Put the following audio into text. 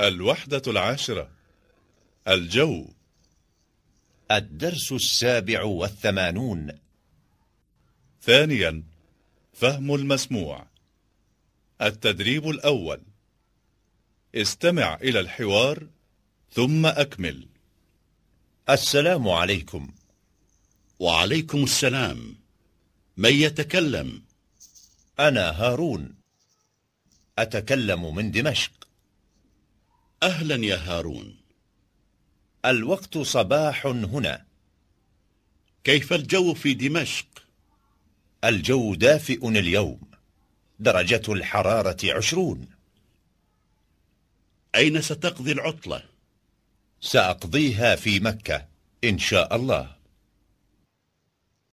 الوحدة العاشرة الجو الدرس السابع والثمانون ثانيا فهم المسموع التدريب الأول استمع إلى الحوار ثم أكمل السلام عليكم وعليكم السلام من يتكلم؟ أنا هارون أتكلم من دمشق أهلا يا هارون الوقت صباح هنا كيف الجو في دمشق؟ الجو دافئ اليوم درجة الحرارة عشرون أين ستقضي العطلة؟ سأقضيها في مكة إن شاء الله